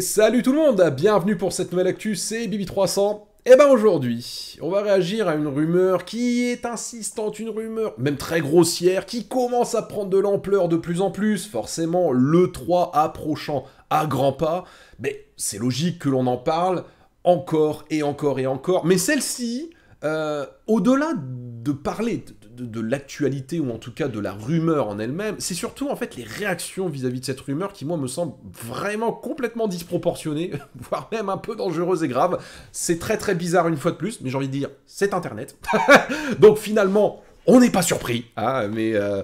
salut tout le monde, bienvenue pour cette nouvelle actu, c'est Bibi300. Et eh ben aujourd'hui, on va réagir à une rumeur qui est insistante, une rumeur même très grossière, qui commence à prendre de l'ampleur de plus en plus, forcément le 3 approchant à grands pas, mais c'est logique que l'on en parle encore et encore et encore, mais celle-ci, euh, au-delà de parler de, l'actualité ou en tout cas de la rumeur en elle-même, c'est surtout en fait les réactions vis-à-vis de cette rumeur qui moi me semble vraiment complètement disproportionnée, voire même un peu dangereuse et grave. C'est très très bizarre une fois de plus, mais j'ai envie de dire c'est Internet. Donc finalement, on n'est pas surpris, ah mais, euh,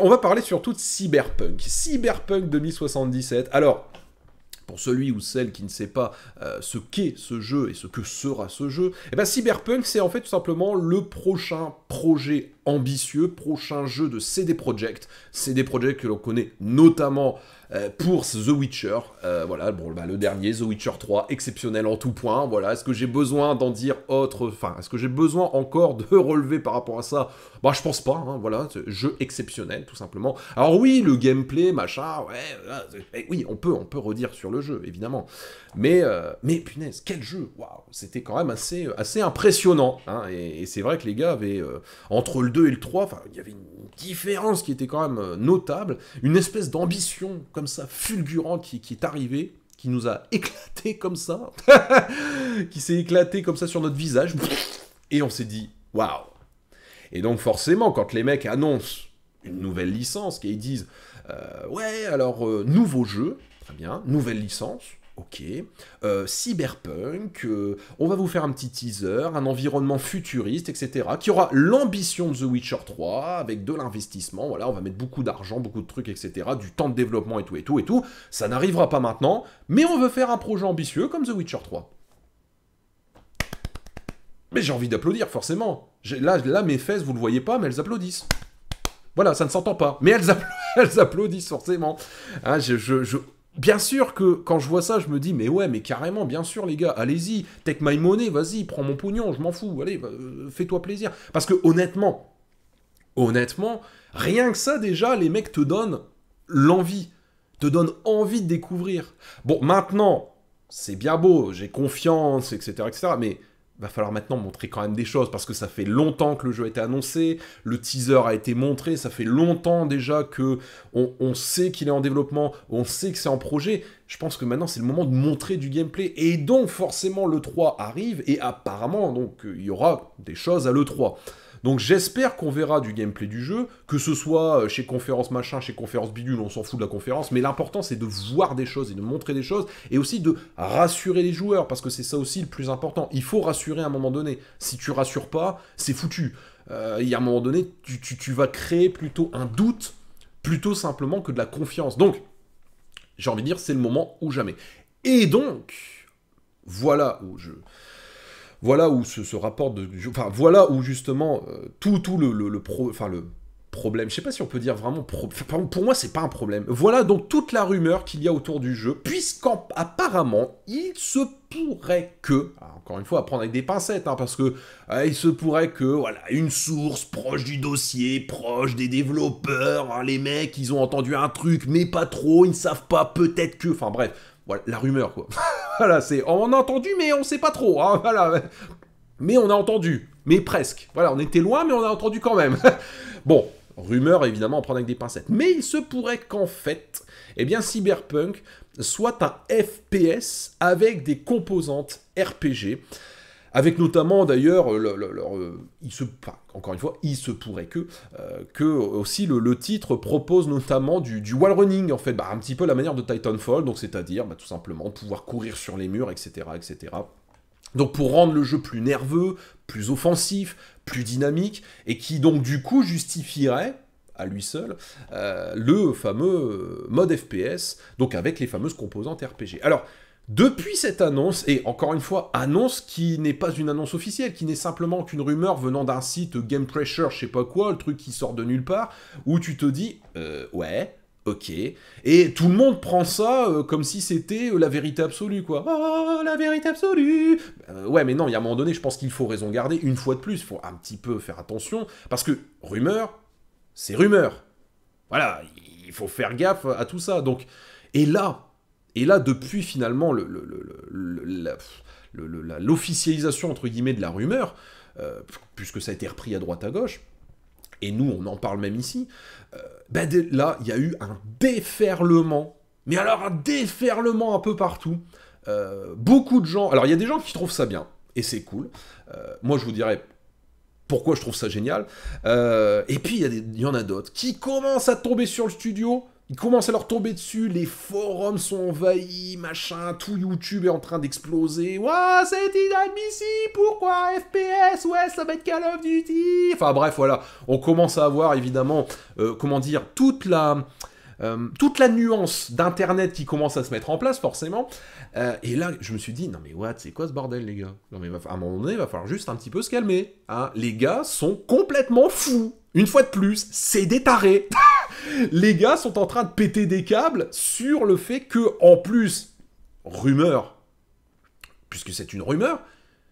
on va parler surtout de Cyberpunk. Cyberpunk 2077. Alors, pour celui ou celle qui ne sait pas euh, ce qu'est ce jeu et ce que sera ce jeu, eh ben Cyberpunk, c'est en fait tout simplement le prochain projet ambitieux prochain jeu de CD Projekt. CD Projekt que l'on connaît notamment euh, pour The Witcher. Euh, voilà, bon, bah, le dernier, The Witcher 3, exceptionnel en tout point. Voilà, est-ce que j'ai besoin d'en dire autre Enfin, est-ce que j'ai besoin encore de relever par rapport à ça Bah, je pense pas. Hein, voilà, jeu exceptionnel, tout simplement. Alors oui, le gameplay, machin, ouais, eh oui, on peut, on peut redire sur le jeu, évidemment. Mais, euh, mais punaise, quel jeu Waouh, c'était quand même assez, assez impressionnant. Hein, et, c'est vrai que les gars avaient entre le et le 3, il y avait une différence qui était quand même euh, notable, une espèce d'ambition comme ça fulgurante qui, est arrivée, qui nous a éclaté comme ça, qui s'est éclaté comme ça sur notre visage, et on s'est dit, waouh Et donc forcément, quand les mecs annoncent une nouvelle licence, qu'ils disent, euh, ouais, alors, euh, nouveau jeu, très bien, nouvelle licence, Ok. Euh, cyberpunk, euh, on va vous faire un petit teaser, un environnement futuriste, etc. Qui aura l'ambition de The Witcher 3, avec de l'investissement, voilà, on va mettre beaucoup d'argent, beaucoup de trucs, etc. Du temps de développement et tout, et tout, et tout. Ça n'arrivera pas maintenant, mais on veut faire un projet ambitieux comme The Witcher 3. Mais j'ai envie d'applaudir, forcément. Là, là, mes fesses, vous le voyez pas, mais elles applaudissent. Voilà, ça ne s'entend pas. Mais elles, applaudissent, forcément. Hein, je, je, je, Bien sûr que quand je vois ça, je me dis, mais ouais, mais carrément, bien sûr, les gars, allez-y, take my money, vas-y, prends mon pognon, je m'en fous, allez, euh, fais-toi plaisir. Parce que honnêtement, honnêtement, rien que ça, déjà, les mecs te donnent l'envie, te donnent envie de découvrir. Bon, maintenant, c'est bien beau, j'ai confiance, etc., etc., mais va falloir maintenant montrer quand même des choses parce que ça fait longtemps que le jeu a été annoncé, le teaser a été montré, ça fait longtemps déjà que on, sait qu'il est en développement, on sait que c'est en projet. Je pense que maintenant c'est le moment de montrer du gameplay et donc forcément le 3 arrive et apparemment donc il y aura des choses à le 3. Donc j'espère qu'on verra du gameplay du jeu, que ce soit euh, chez conférence machin, chez conférence bidule, on s'en fout de la conférence, mais l'important c'est de voir des choses et de montrer des choses, et aussi de rassurer les joueurs, parce que c'est ça aussi le plus important. Il faut rassurer à un moment donné. Si tu rassures pas, c'est foutu. Euh, et à un moment donné, tu, tu vas créer plutôt un doute, plutôt simplement que de la confiance. Donc, j'ai envie de dire, c'est le moment ou jamais. Et donc, voilà où je... Voilà où ce, ce rapport de... Enfin, voilà où justement euh, tout, tout le, enfin, le problème, je sais pas si on peut dire vraiment... pour moi, c'est pas un problème. Voilà donc toute la rumeur qu'il y a autour du jeu, puisqu'apparemment, il se pourrait que, ah, encore une fois, à prendre avec des pincettes, hein, parce que euh, il se pourrait que, voilà, une source proche du dossier, proche des développeurs, hein, les mecs, ils ont entendu un truc, mais pas trop, ils ne savent pas, peut-être que, enfin bref, voilà, la rumeur quoi. Voilà, c'est on a entendu, mais on sait pas trop. Hein, voilà. Mais on a entendu, mais presque. Voilà, on était loin, mais on a entendu quand même. bon, rumeur évidemment, on prend avec des pincettes. Mais il se pourrait qu'en fait, eh bien, Cyberpunk soit un FPS avec des composantes RPG avec notamment d'ailleurs, euh, euh, il se, encore une fois, il se pourrait que, euh, que aussi le, titre propose notamment du, du wall running en fait, bah, un petit peu la manière de Titanfall, donc c'est-à-dire bah, tout simplement pouvoir courir sur les murs, etc., etc. Donc pour rendre le jeu plus nerveux, plus offensif, plus dynamique, et qui donc du coup justifierait à lui seul, le fameux mode FPS, donc avec les fameuses composantes RPG. Alors, depuis cette annonce, et encore une fois, annonce qui n'est pas une annonce officielle, qui n'est simplement qu'une rumeur venant d'un site Game Pressure, je sais pas quoi, le truc qui sort de nulle part, où tu te dis, euh, ouais, ok. Et tout le monde prend ça euh, comme si c'était euh, la vérité absolue, quoi. Oh, la vérité absolue Ouais, mais non, il y a un moment donné, je pense qu'il faut raison garder, une fois de plus, il faut un petit peu faire attention, parce que rumeur, c'est rumeur. Voilà, il faut faire gaffe à tout ça. Donc, et là, et là, depuis finalement l'officialisation, entre guillemets, de la rumeur, euh, puisque ça a été repris à droite à gauche, et nous, on en parle même ici, euh, ben, là, il y a eu un déferlement, mais alors un déferlement un peu partout. Euh, beaucoup de gens... Alors, il y a des gens qui trouvent ça bien, et c'est cool. moi, je vous dirais, pourquoi je trouve ça génial. et puis il y, en a d'autres qui commencent à tomber sur le studio ils commencent à leur tomber dessus, les forums sont envahis, machin, tout YouTube est en train d'exploser. Ouah, c'est inadmissible, pourquoi FPS Ouais, ça va être Call of Duty Enfin bref, voilà, on commence à avoir évidemment, euh, comment dire, toute la... Euh, toute la nuance d'Internet qui commence à se mettre en place, forcément. Euh, et là, je me suis dit, non mais what, c'est quoi ce bordel, les gars Non mais à un moment donné, il va falloir juste un petit peu se calmer. Ah, les gars sont complètement fous. Une fois de plus, c'est des tarés les gars sont en train de péter des câbles sur le fait que, en plus, rumeur, puisque c'est une rumeur,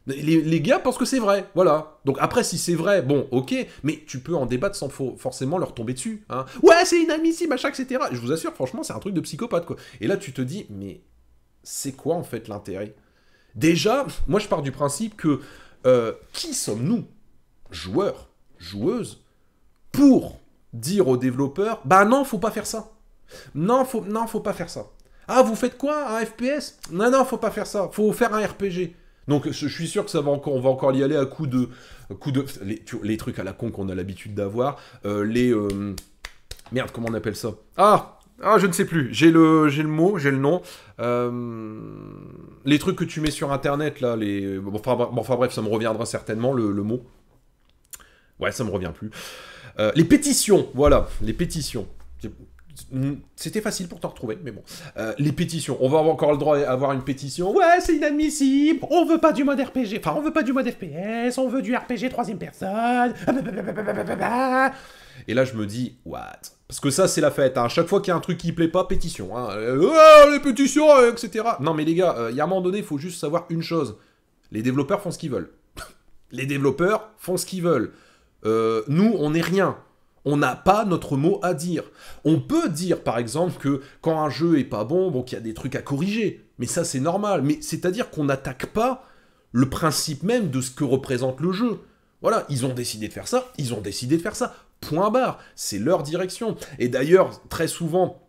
les, gars pensent que c'est vrai, voilà. Donc après, si c'est vrai, bon, ok, mais tu peux en débattre sans forcément leur tomber dessus. Hein. Ouais, c'est inadmissible, machin, etc. Je vous assure, franchement, c'est un truc de psychopathe, quoi. Et là, tu te dis, mais c'est quoi, en fait, l'intérêt Déjà, moi, je pars du principe que euh, qui sommes-nous, joueurs, joueuses, pour dire aux développeurs Bah non, faut pas faire ça. Non, faut, non, faut pas faire ça. Ah, vous faites quoi Un FPS Non, non, faut pas faire ça. Faut faire un RPG. Donc je suis sûr que ça va encore, on va encore y aller à coup de, coup de les, trucs à la con qu'on a l'habitude d'avoir, euh, les euh, merde comment on appelle ça Ah ah je ne sais plus, j'ai le j'ai le mot, j'ai le nom, euh, les trucs que tu mets sur internet là, les bon enfin, bref ça me reviendra certainement le, le mot. Ouais ça me revient plus. Euh, les pétitions, voilà, les pétitions. Mm, c'était facile pour t'en retrouver, mais bon. Euh, les pétitions. On va avoir encore le droit d'avoir une pétition. Ouais, c'est inadmissible. On veut pas du mode RPG. Enfin, on veut pas du mode FPS. On veut du RPG troisième personne. Ah, bah, bah, bah, et là, je me dis, what Parce que ça, c'est la fête. À hein. Chaque fois qu'il y a un truc qui plaît pas, pétition. Hein. Euh, oh, les pétitions, etc. Non, mais les gars, il y a un moment donné, il faut juste savoir une chose. Les développeurs font ce qu'ils veulent. les développeurs font ce qu'ils veulent. Euh, nous, on n'est rien. On n'a pas notre mot à dire. On peut dire, par exemple, que quand un jeu est pas bon, bon, qu'il y a des trucs à corriger. Mais ça, c'est normal. Mais c'est-à-dire qu'on n'attaque pas le principe même de ce que représente le jeu. Voilà, ils ont décidé de faire ça, ils ont décidé de faire ça. Point barre. C'est leur direction. Et d'ailleurs, très souvent,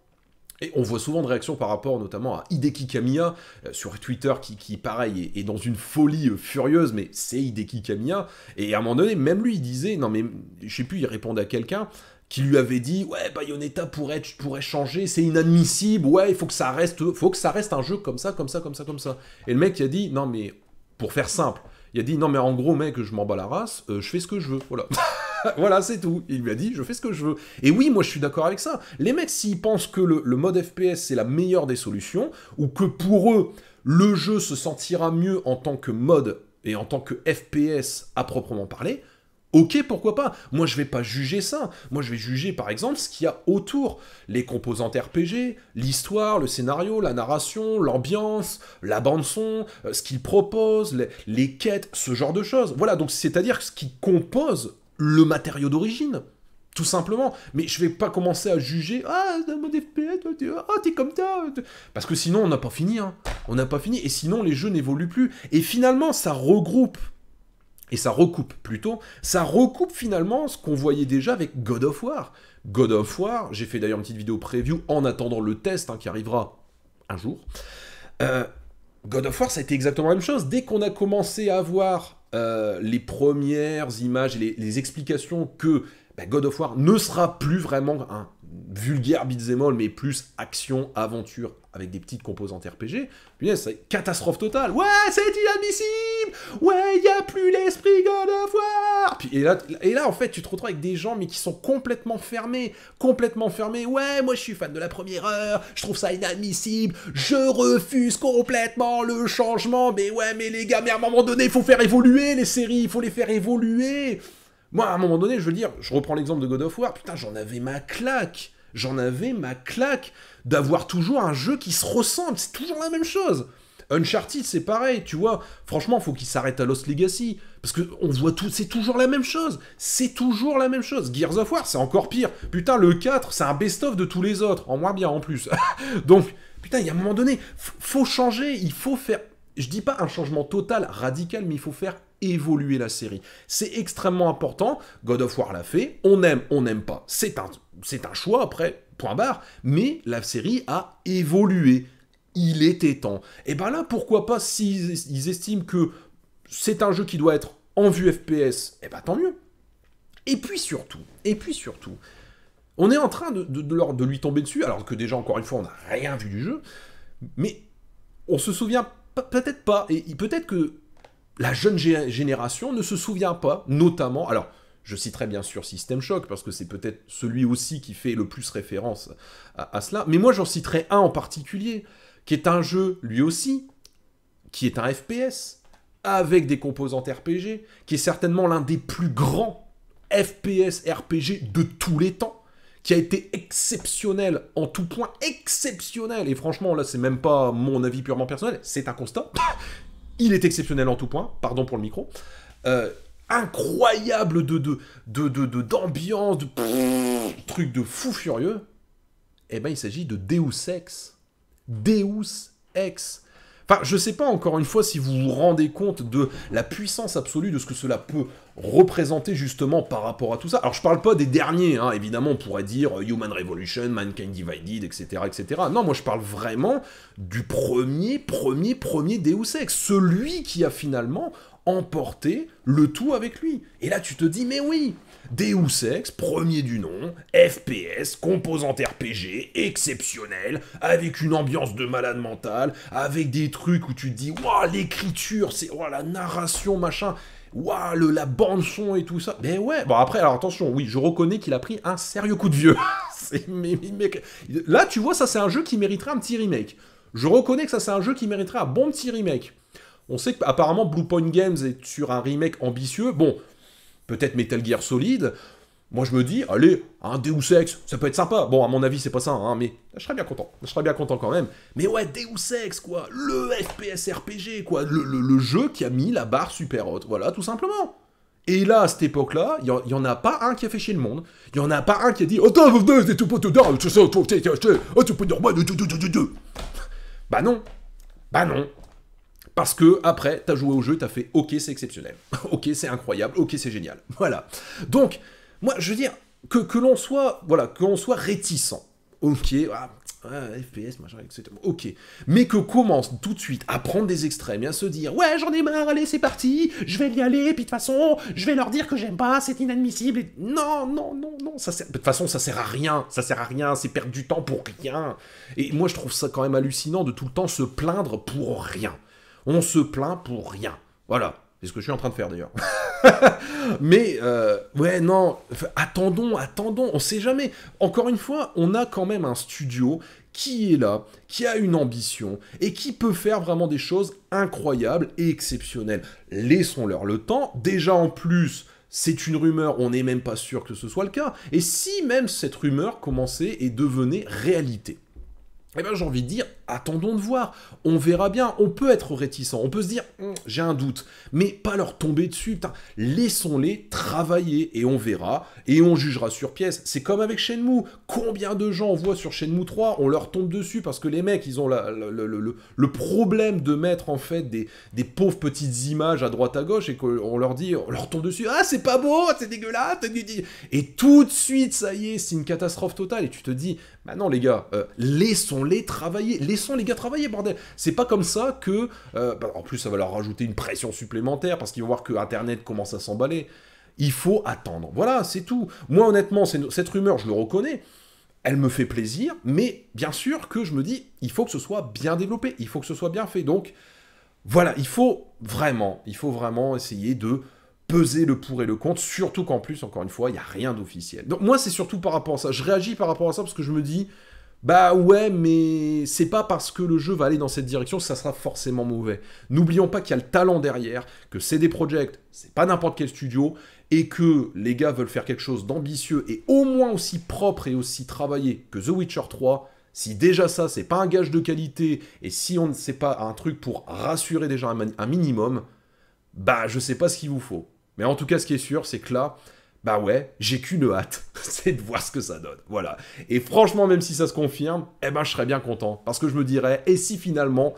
et on voit souvent de réactions par rapport notamment à Hideki Kamiya euh, sur Twitter qui, qui pareil, est, dans une folie euh, furieuse, mais c'est Hideki Kamiya. Et à un moment donné, même lui, il disait, non mais je sais plus, il répondait à quelqu'un qui lui avait dit ouais Bayonetta pourrait pourrait changer c'est inadmissible ouais il faut que ça reste faut que ça reste un jeu comme ça comme ça comme ça comme ça et le mec il a dit non mais pour faire simple il a dit non mais en gros mec je m'en bats la race euh, je fais ce que je veux voilà voilà, c'est tout. Il lui a dit, je fais ce que je veux. Et oui, moi je suis d'accord avec ça. Les mecs, s'ils pensent que le, mode FPS c'est la meilleure des solutions, ou que pour eux, le jeu se sentira mieux en tant que mode et en tant que FPS à proprement parler, Ok, pourquoi pas Moi, je vais pas juger ça. Moi, je vais juger, par exemple, ce qu'il y a autour. Les composantes RPG, l'histoire, le scénario, la narration, l'ambiance, la bande-son, euh, ce qu'il propose, les, les, quêtes, ce genre de choses. Voilà, donc c'est-à-dire ce qui compose le matériau d'origine. Tout simplement. Mais je vais pas commencer à juger Ah, c'est un mode FPS, t'es comme ça. Parce que sinon, on n'a pas fini. Hein. On n'a pas fini. Et sinon, les jeux n'évoluent plus. Et finalement, ça regroupe. Et ça recoupe plutôt. Ça recoupe finalement ce qu'on voyait déjà avec God of War. God of War, j'ai fait d'ailleurs une petite vidéo preview en attendant le test hein, qui arrivera un jour. Euh, God of War, ça a été exactement la même chose. Dès qu'on a commencé à avoir euh, les premières images et les, explications que bah, God of War ne sera plus vraiment un vulgaire beat'em mais plus action, aventure, avec des petites composantes RPG, eh c'est catastrophe totale. Ouais, c'est inadmissible Ouais, il a plus l'esprit et là, en fait, tu te retrouves avec des gens, mais qui sont complètement fermés. Complètement fermés. Ouais, moi, je suis fan de la première heure. Je trouve ça inadmissible. Je refuse complètement le changement. Mais ouais, mais les gars, mais à un moment donné, il faut faire évoluer les séries. Il faut les faire évoluer. Moi, à un moment donné, je veux dire, je reprends l'exemple de God of War. Putain, j'en avais ma claque. J'en avais ma claque d'avoir toujours un jeu qui se ressemble. C'est toujours la même chose. Uncharted, c'est pareil, tu vois. Franchement, il faut qu'il s'arrête à Lost Legacy. Parce que on voit tout, c'est toujours la même chose. C'est toujours la même chose. Gears of War, c'est encore pire. Putain, le 4, c'est un best-of de tous les autres. En moins bien, en plus. Donc, putain, il y a un moment donné, faut changer. Il faut faire. Je dis pas un changement total, radical, mais il faut faire évoluer la série. C'est extrêmement important. God of War l'a fait. On aime, on n'aime pas. C'est c'est un choix après, point barre. Mais la série a évolué il était temps. Eh et ben là, pourquoi pas, s'ils estiment que c'est un jeu qui doit être en vue FPS, et eh ben tant mieux. Et puis surtout, et puis surtout, on est en train de, lui tomber dessus, alors que déjà, encore une fois, on n'a rien vu du jeu, mais on se souvient peut-être pas, et peut-être que la jeune génération ne se souvient pas, notamment, alors je citerai bien sûr System Shock, parce que c'est peut-être celui aussi qui fait le plus référence à, à cela, mais moi j'en citerai un en particulier, qui est un jeu lui aussi, qui est un FPS, avec des composantes RPG, qui est certainement l'un des plus grands FPS RPG de tous les temps, qui a été exceptionnel en tout point, exceptionnel, et franchement là c'est même pas mon avis purement personnel, c'est un constat, il est exceptionnel en tout point, pardon pour le micro, euh, incroyable de d'ambiance, de, de, de, de, truc de fou furieux, eh ben il s'agit de Deus Ex. Deus Ex. Enfin, je ne sais pas encore une fois si vous vous rendez compte de la puissance absolue de ce que cela peut représenter justement par rapport à tout ça. Alors je ne parle pas des derniers, hein. évidemment on pourrait dire euh, Human Revolution, Mankind Divided, etc., etc. Non, moi je parle vraiment du premier, premier, premier Deus Ex, celui qui a finalement emporté le tout avec lui. Et là tu te dis mais oui, Deus Ex, premier du nom, FPS, composante RPG, exceptionnel, avec une ambiance de malade mental, avec des trucs où tu te dis, waouh, l'écriture, c'est waouh, la narration, machin. Waouh, le, la bande-son et tout ça. Mais ben ouais, bon après, alors attention, oui, je reconnais qu'il a pris un sérieux coup de vieux. là, tu vois, ça c'est un jeu qui mériterait un petit remake. Je reconnais que ça c'est un jeu qui mériterait un bon petit remake. On sait qu'apparemment Blue Point Games est sur un remake ambitieux. Bon, peut-être Metal Gear Solid, moi je me dis, allez, un Deus Ex, ça peut être sympa. Bon, à mon avis, c'est pas ça, hein, mais je serais bien content. Je serais bien content quand même. Mais ouais, Deus Ex, quoi, le FPS RPG, quoi, le, jeu qui a mis la barre super haute, voilà, tout simplement. Et là, à cette époque-là, il n'y en, a pas un qui a fait chier le monde. Il n'y en a pas un qui a dit Bah non. Bah non. Parce que après, t'as joué au jeu, t'as fait ok, c'est exceptionnel, ok, c'est incroyable, ok, c'est génial. Voilà. Donc, moi, je veux dire, que, l'on soit, voilà, que l'on soit réticent, ok, ah, ah, FPS, machin, etc. Ok. Mais que commence tout de suite à prendre des extrêmes et à se dire Ouais, j'en ai marre, allez, c'est parti, je vais y aller, puis de toute façon, je vais leur dire que j'aime pas, c'est inadmissible. Non, non, non, non, ça De toute façon, ça sert à rien, ça sert à rien, c'est perdre du temps pour rien. Et moi, je trouve ça quand même hallucinant de tout le temps se plaindre pour rien. On se plaint pour rien. Voilà. C'est ce que je suis en train de faire d'ailleurs. Mais euh, ouais, non, attendons, attendons, on sait jamais. Encore une fois, on a quand même un studio qui est là, qui a une ambition et qui peut faire vraiment des choses incroyables et exceptionnelles. Laissons-leur le temps. Déjà en plus, c'est une rumeur, on n'est même pas sûr que ce soit le cas. Et si même cette rumeur commençait et devenait réalité eh bien, j'ai envie de dire, attendons de voir, on verra bien, on peut être réticent, on peut se dire hum, j'ai un doute, mais pas leur tomber dessus, laissons-les travailler et on verra et on jugera sur pièce. C'est comme avec Shenmue, combien de gens on voit sur Shenmue 3, on leur tombe dessus parce que les mecs, ils ont le, problème de mettre en fait des, pauvres petites images à droite à gauche et qu'on leur dit, on leur tombe dessus, ah c'est pas beau, c'est dégueulasse, et tout de suite, ça y est, c'est une catastrophe totale et tu te dis, bah non les gars, euh, laissons-les travailler, laissons les gars travailler, bordel. C'est pas comme ça que. Euh, bah, en plus, ça va leur rajouter une pression supplémentaire parce qu'ils vont voir que Internet commence à s'emballer. Il faut attendre. Voilà, c'est tout. Moi, honnêtement, cette rumeur, je le reconnais elle me fait plaisir, mais bien sûr que je me dis, il faut que ce soit bien développé, il faut que ce soit bien fait. Donc voilà, il faut vraiment, il faut vraiment essayer de peser le pour et le contre, surtout qu'en plus, encore une fois, il n'y a rien d'officiel. Donc moi, c'est surtout par rapport à ça. Je réagis par rapport à ça parce que je me dis, bah ouais, mais c'est pas parce que le jeu va aller dans cette direction que ça sera forcément mauvais. N'oublions pas qu'il y a le talent derrière, que c'est des projects, c'est pas n'importe quel studio, et que les gars veulent faire quelque chose d'ambitieux et au moins aussi propre et aussi travaillé que The Witcher 3. Si déjà ça, c'est pas un gage de qualité, et si on ne sait pas un truc pour rassurer déjà un minimum, bah je sais pas ce qu'il vous faut. Mais en tout cas, ce qui est sûr, c'est que là, bah ouais, j'ai qu'une hâte, c'est de voir ce que ça donne. Voilà. Et franchement, même si ça se confirme, eh ben je serais bien content. Parce que je me dirais, et si finalement,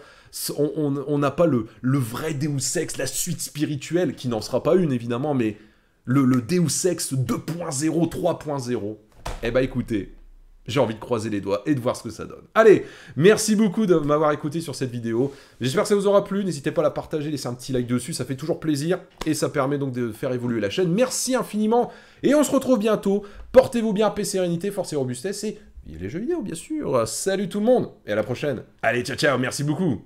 on n'a pas le, vrai Deus Ex, la suite spirituelle, qui n'en sera pas une évidemment, mais le, le Deus Ex 2.0, 3.0, eh ben écoutez, j'ai envie de croiser les doigts et de voir ce que ça donne. Allez, merci beaucoup de m'avoir écouté sur cette vidéo. J'espère que ça vous aura plu. N'hésitez pas à la partager, laisser un petit like dessus, ça fait toujours plaisir et ça permet donc de faire évoluer la chaîne. Merci infiniment et on se retrouve bientôt. Portez-vous bien, paix, sérénité, force et robustesse et les jeux vidéo, bien sûr. Salut tout le monde et à la prochaine. Allez, ciao, ciao, merci beaucoup.